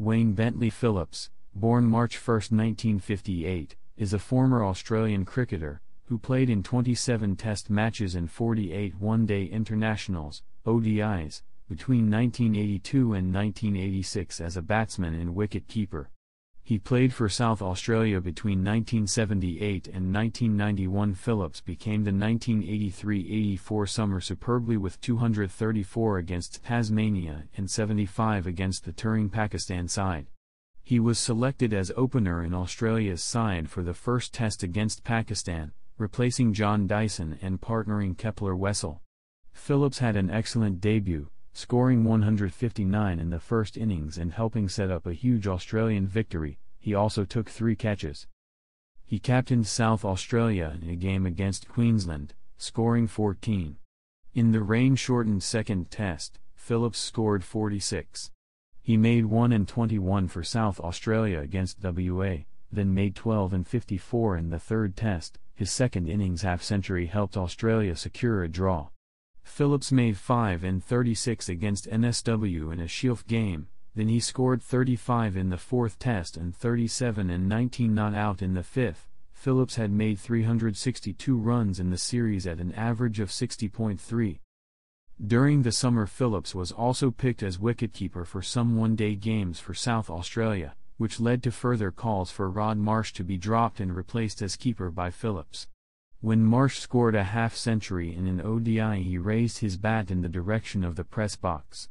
Wayne Bentley Phillips, born March 1, 1958, is a former Australian cricketer, who played in 27 Test matches and 48 One Day Internationals (ODIs) between 1982 and 1986 as a batsman and wicket-keeper. He played for South Australia between 1978 and 1991. Phillips became the 1983-84 summer superbly with 234 against Tasmania and 75 against the touring Pakistan side. He was selected as opener in Australia's side for the first test against Pakistan, replacing John Dyson and partnering Kepler Wessel. Phillips had an excellent debut, scoring 159 in the first innings and helping set up a huge Australian victory, he also took three catches. He captained South Australia in a game against Queensland, scoring 14. In the rain shortened second test, Phillips scored 46. He made 1 and 21 for South Australia against WA, then made 12 and 54 in the third test. His second innings half century helped Australia secure a draw. Phillips made 5 and 36 against NSW in a Shield game, then he scored 35 in the fourth test and 37 and 19 not out in the fifth. Phillips had made 362 runs in the series at an average of 60.3. During the summer, Phillips was also picked as wicketkeeper for some one day games for South Australia, which led to further calls for Rod Marsh to be dropped and replaced as keeper by Phillips. When Marsh scored a half century in an ODI, he raised his bat in the direction of the press box.